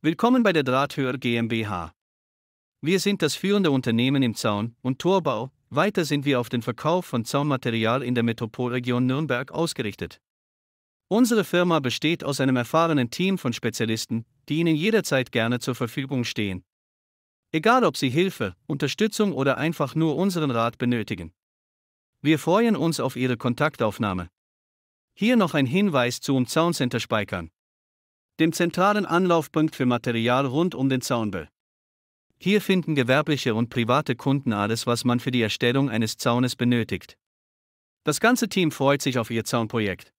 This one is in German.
Willkommen bei der Drahthör GmbH. Wir sind das führende Unternehmen im Zaun- und Torbau, weiter sind wir auf den Verkauf von Zaunmaterial in der Metropolregion Nürnberg ausgerichtet. Unsere Firma besteht aus einem erfahrenen Team von Spezialisten, die Ihnen jederzeit gerne zur Verfügung stehen. Egal ob Sie Hilfe, Unterstützung oder einfach nur unseren Rat benötigen. Wir freuen uns auf Ihre Kontaktaufnahme. Hier noch ein Hinweis zu Umzauncenter Spikern dem zentralen Anlaufpunkt für Material rund um den Zaunbau. Hier finden gewerbliche und private Kunden alles, was man für die Erstellung eines Zaunes benötigt. Das ganze Team freut sich auf ihr Zaunprojekt.